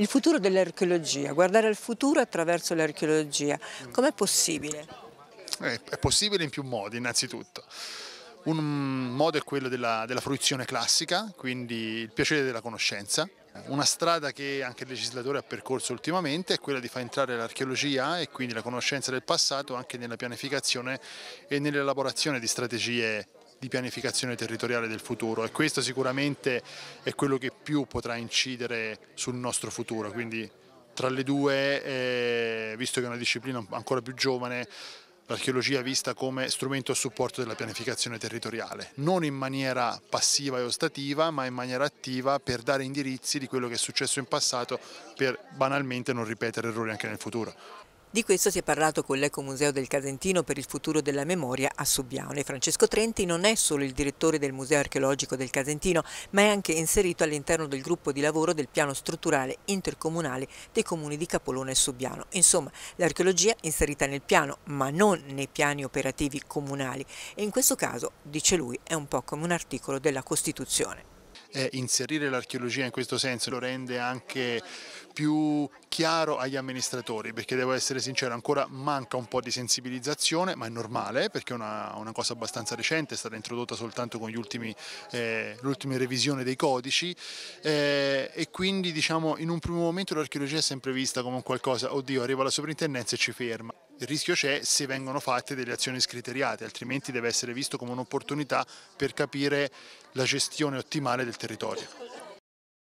il futuro dell'archeologia, guardare al futuro attraverso l'archeologia. Com'è possibile? Eh, è possibile in più modi innanzitutto. Un modo è quello della, della fruizione classica, quindi il piacere della conoscenza, una strada che anche il legislatore ha percorso ultimamente è quella di far entrare l'archeologia e quindi la conoscenza del passato anche nella pianificazione e nell'elaborazione di strategie di pianificazione territoriale del futuro e questo sicuramente è quello che più potrà incidere sul nostro futuro, quindi tra le due, eh, visto che è una disciplina ancora più giovane, l'archeologia vista come strumento a supporto della pianificazione territoriale, non in maniera passiva e ostativa, ma in maniera attiva per dare indirizzi di quello che è successo in passato per banalmente non ripetere errori anche nel futuro. Di questo si è parlato con l'Ecomuseo del Casentino per il futuro della memoria a Subiano e Francesco Trenti non è solo il direttore del Museo archeologico del Casentino ma è anche inserito all'interno del gruppo di lavoro del piano strutturale intercomunale dei comuni di Capolone e Subiano. Insomma, l'archeologia inserita nel piano ma non nei piani operativi comunali e in questo caso, dice lui, è un po' come un articolo della Costituzione eh, inserire l'archeologia in questo senso lo rende anche più chiaro agli amministratori perché devo essere sincero ancora manca un po' di sensibilizzazione ma è normale perché è una, una cosa abbastanza recente è stata introdotta soltanto con eh, l'ultima eh, revisione dei codici eh, e quindi diciamo in un primo momento l'archeologia è sempre vista come un qualcosa oddio arriva la sovrintendenza e ci ferma il rischio c'è se vengono fatte delle azioni scriteriate, altrimenti deve essere visto come un'opportunità per capire la gestione ottimale del territorio.